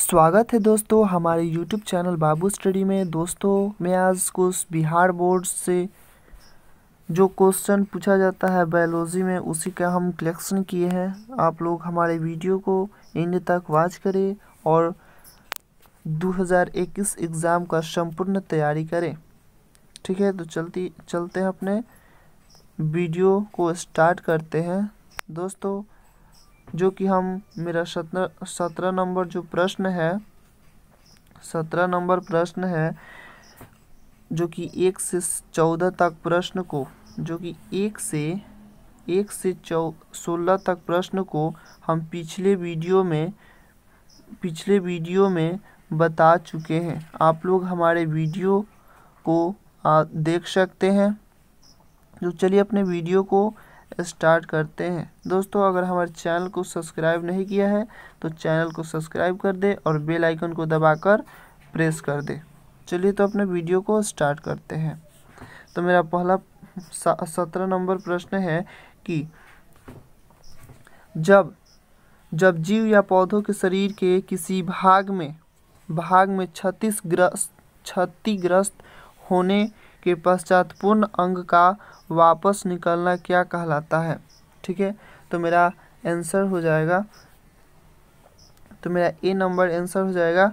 स्वागत है दोस्तों हमारे YouTube चैनल बाबू स्टडी में दोस्तों मैं आज कुछ बिहार बोर्ड से जो क्वेश्चन पूछा जाता है बायोलॉजी में उसी का हम कलेक्शन किए हैं आप लोग हमारे वीडियो को एंड तक वॉच करें और 2021 एग्ज़ाम का संपूर्ण तैयारी करें ठीक है तो चलती चलते हैं अपने वीडियो को स्टार्ट करते हैं दोस्तों जो कि हम मेरा सत्रह सत्रह नंबर जो प्रश्न है सत्रह नंबर प्रश्न है जो कि एक से चौदह तक प्रश्न को जो कि एक से एक से चौ सोलह तक प्रश्न को हम पिछले वीडियो में पिछले वीडियो में बता चुके हैं आप लोग हमारे वीडियो को आ, देख सकते हैं जो तो चलिए अपने वीडियो को स्टार्ट करते हैं दोस्तों अगर हमारे चैनल को सब्सक्राइब नहीं किया है तो चैनल को सब्सक्राइब कर दे और बेल आइकन को दबाकर प्रेस कर दे चलिए तो अपने वीडियो को स्टार्ट करते हैं तो मेरा पहला सत्रह नंबर प्रश्न है कि जब जब जीव या पौधों के शरीर के किसी भाग में भाग में छत्तीस क्षतिग्रस्त होने के पश्चात पूर्ण अंग का वापस निकलना क्या कहलाता है ठीक है तो मेरा आंसर हो जाएगा तो मेरा ए नंबर आंसर हो जाएगा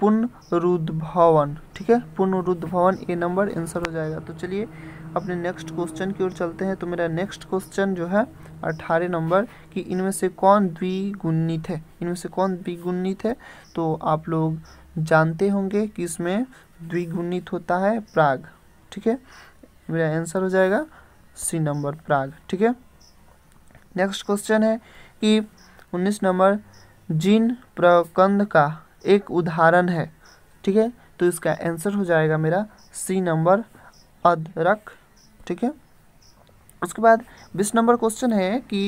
पुनरुद्भवन ठीक है पुनरुद्भवन ए नंबर आंसर हो जाएगा तो चलिए अपने नेक्स्ट क्वेश्चन की ओर चलते हैं तो मेरा नेक्स्ट क्वेश्चन जो है अट्ठारह नंबर कि इनमें से कौन द्विगुणित है इनमें से कौन द्विगुणित है तो आप लोग जानते होंगे कि इसमें द्विगुणित होता है प्राग ठीक है मेरा आंसर हो जाएगा सी नंबर प्राग ठीक है नेक्स्ट क्वेश्चन है कि उन्नीस नंबर जीन प्रकंद का एक उदाहरण है ठीक है तो इसका आंसर हो जाएगा मेरा सी नंबर अदरक ठीक है उसके बाद बीस नंबर क्वेश्चन है कि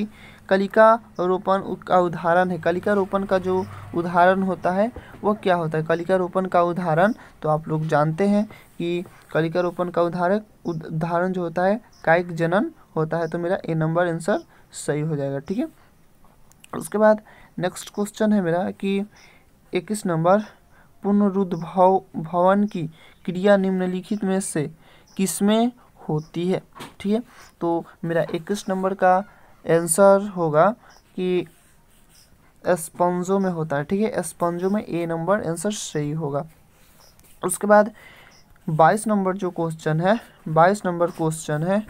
कलिका रोपण का उदाहरण है कलिका रोपण का जो उदाहरण होता है वह क्या होता है कलिका रोपण का उदाहरण तो आप लोग जानते हैं कि कलिका रोपण का उदाहरण उदाहरण जो होता है कायिक जनन होता है तो मेरा ए नंबर आंसर सही हो जाएगा ठीक है उसके बाद नेक्स्ट क्वेश्चन है मेरा कि इक्कीस नंबर पुनरुद्भव भवन की क्रिया निम्नलिखित में से किसमें होती है ठीक है तो मेरा इक्कीस नंबर का आंसर होगा कि स्पंजों में होता है ठीक है स्पंजों में ए नंबर आंसर सही होगा उसके बाद बाईस नंबर जो क्वेश्चन है बाईस नंबर क्वेश्चन है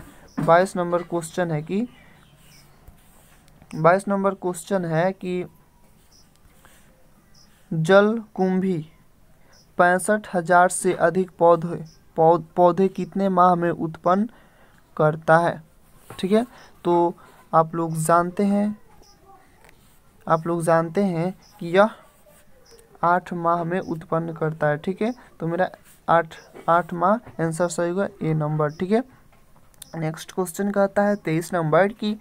बाईस नंबर क्वेश्चन है कि बाईस नंबर क्वेश्चन है कि जल कुंभी पैंसठ हजार से अधिक पौधे पौधे कितने माह में उत्पन्न करता है ठीक है तो आप लोग जानते हैं आप लोग जानते हैं कि यह आठ माह में उत्पन्न करता है ठीक है तो मेरा आठ आठ माह आंसर सही होगा ए नंबर ठीक है नेक्स्ट क्वेश्चन कहता है तेईस नंबर की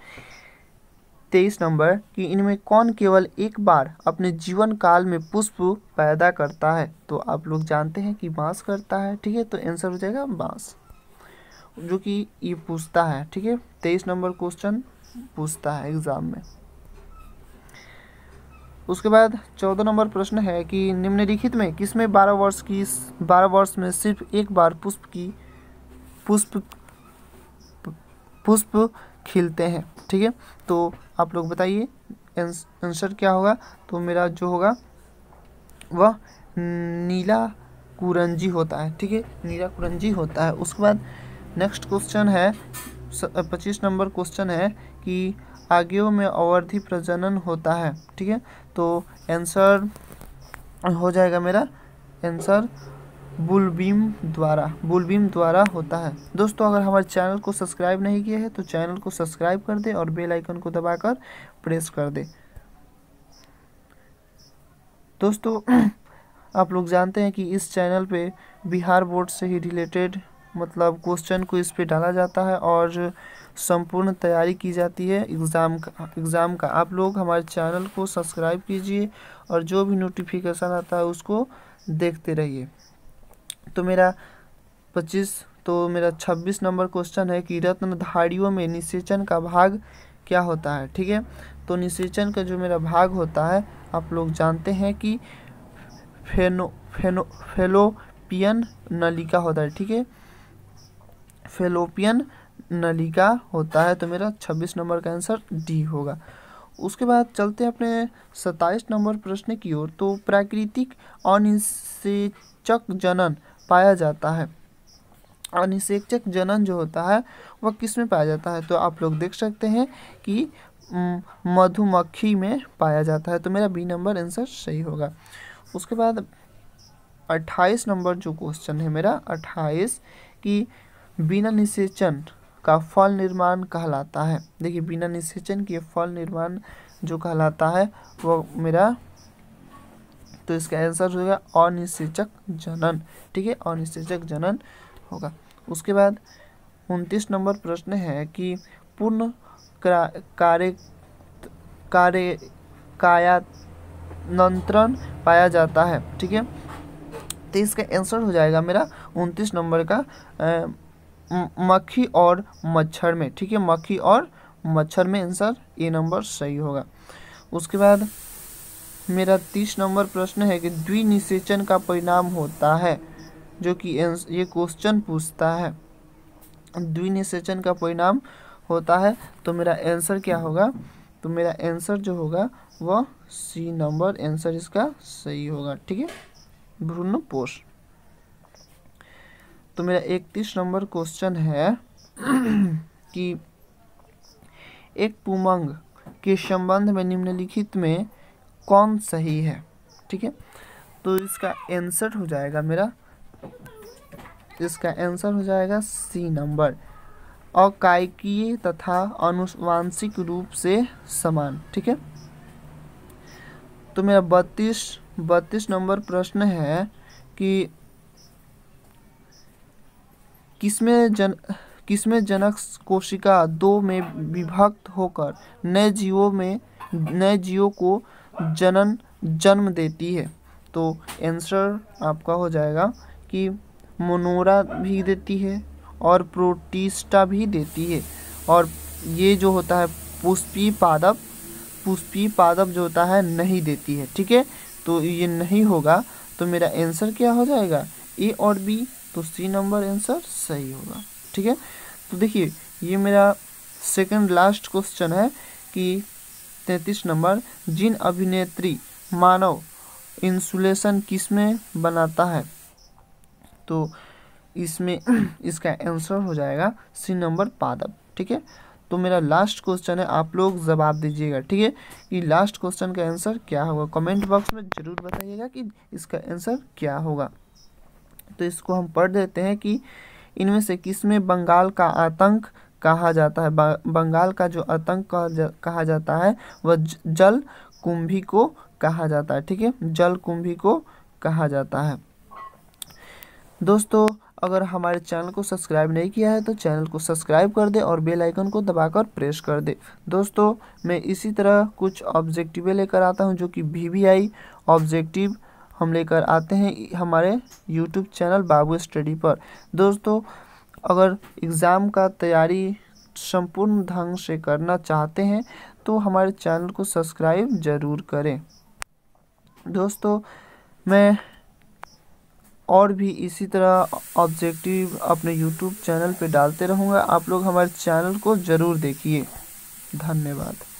तेईस नंबर कि इनमें कौन केवल एक बार अपने जीवन काल में पुष्प पैदा करता है तो आप लोग जानते हैं कि बांस करता है ठीक है तो आंसर हो जाएगा बांस जो कि ये पूछता है ठीक है तेईस नंबर क्वेश्चन पूछता है एग्ज़ाम में उसके बाद चौदह नंबर प्रश्न है कि निम्नलिखित में किसमें बारह वर्ष की बारह वर्ष में सिर्फ एक बार पुष्प की पुष्प पुष्प खिलते हैं ठीक है तो आप लोग बताइए आंसर क्या होगा तो मेरा जो होगा वह नीला कुरंजी होता है ठीक है नीला कुरंजी होता है उसके बाद नेक्स्ट क्वेश्चन है पच्चीस नंबर क्वेश्चन है कि आगे में अवधि प्रजनन होता है ठीक है तो आंसर हो जाएगा मेरा आंसर बुलबीम द्वारा बुलबीम द्वारा होता है दोस्तों अगर हमारे चैनल को सब्सक्राइब नहीं किया है तो चैनल को सब्सक्राइब कर दे और बेल आइकन को दबाकर प्रेस कर दे दोस्तों आप लोग जानते हैं कि इस चैनल पे बिहार बोर्ड से ही रिलेटेड मतलब क्वेश्चन को इस पे डाला जाता है और संपूर्ण तैयारी की जाती है एग्ज़ाम का एग्ज़ाम का आप लोग हमारे चैनल को सब्सक्राइब कीजिए और जो भी नोटिफिकेशन आता है उसको देखते रहिए तो मेरा पच्चीस तो मेरा छब्बीस नंबर क्वेश्चन है कि रत्नधारियों में निषेचन का भाग क्या होता है ठीक है तो निषेचन का जो मेरा भाग होता है आप लोग जानते हैं कि फेनो फेनो फेलोपियन नलिका होता है ठीक है फेलोपियन नलिका होता है तो मेरा छब्बीस नंबर का आंसर डी होगा उसके बाद चलते हैं अपने सत्ताईस नंबर प्रश्न की ओर तो प्राकृतिक अनिषेचक जनन पाया जाता है अनिषेचक जनन जो होता है वह किस में पाया जाता है तो आप लोग देख सकते हैं कि मधुमक्खी में पाया जाता है तो मेरा बी नंबर आंसर सही होगा उसके बाद अट्ठाईस नंबर जो क्वेश्चन है मेरा अट्ठाईस कि बिना निषेचन का फल निर्माण कहलाता है देखिए बिना निषेचन के फल निर्माण जो कहलाता है वो मेरा तो इसका आंसर होगा अनिश्चेचक जनन ठीक है अनिश्चेचक जनन होगा उसके बाद उनतीस नंबर प्रश्न है कि पूर्ण कार्य कार्य कायानंत्रण पाया जाता है ठीक है तो इसका आंसर हो जाएगा मेरा उनतीस नंबर का मक्खी और मच्छर में ठीक है मक्खी और मच्छर में आंसर ए नंबर सही होगा उसके बाद मेरा तीस नंबर प्रश्न है कि द्विनिषेचन का परिणाम होता है जो कि ये क्वेश्चन पूछता है द्विनिषेचन का परिणाम होता है तो मेरा आंसर क्या होगा तो मेरा आंसर जो होगा वह सी नंबर आंसर इसका सही होगा ठीक है भ्रूण पोष तो मेरा इकतीस नंबर क्वेश्चन है कि एक पुमंग के संबंध में निम्नलिखित में कौन सही है ठीक है तो इसका आंसर हो जाएगा मेरा इसका आंसर हो जाएगा सी नंबर अकायकीय तथा अनुवांशिक रूप से समान ठीक है तो मेरा बत्तीस बत्तीस नंबर प्रश्न है कि किसमें जन किसमें जनक कोशिका दो में विभक्त होकर नए जीवों में नए जीवों को जनन जन्म देती है तो आंसर आपका हो जाएगा कि मोनोरा भी देती है और प्रोटीस्टा भी देती है और ये जो होता है पुष्पी पादप पुष्पी पादप जो होता है नहीं देती है ठीक है तो ये नहीं होगा तो मेरा आंसर क्या हो जाएगा ए और बी तो सी नंबर आंसर सही होगा ठीक है तो देखिए ये मेरा सेकंड लास्ट क्वेश्चन है कि तैतीस नंबर जिन अभिनेत्री मानव इंसुलेशन किस में बनाता है तो इसमें इसका आंसर हो जाएगा सी नंबर पादप ठीक है तो मेरा लास्ट क्वेश्चन है आप लोग जवाब दीजिएगा ठीक है कि लास्ट क्वेश्चन का आंसर क्या होगा कमेंट बॉक्स में ज़रूर बताइएगा कि इसका आंसर क्या होगा तो इसको हम पढ़ देते हैं कि इनमें से किसमें बंगाल का आतंक कहा जाता है बंगाल का जो आतंक कहा, जा, कहा जाता है वह जल कुंभी को कहा जाता है ठीक है जल कुंभी को कहा जाता है दोस्तों अगर हमारे चैनल को सब्सक्राइब नहीं किया है तो चैनल को सब्सक्राइब कर दे और बेल आइकन को दबाकर प्रेस कर दे दोस्तों मैं इसी तरह कुछ ऑब्जेक्टिवें लेकर आता हूं जो कि वी ऑब्जेक्टिव हम लेकर आते हैं हमारे यूट्यूब चैनल बाबू स्टडी पर दोस्तों अगर एग्ज़ाम का तैयारी संपूर्ण ढंग से करना चाहते हैं तो हमारे चैनल को सब्सक्राइब ज़रूर करें दोस्तों मैं और भी इसी तरह ऑब्जेक्टिव अपने यूट्यूब चैनल पर डालते रहूँगा आप लोग हमारे चैनल को ज़रूर देखिए धन्यवाद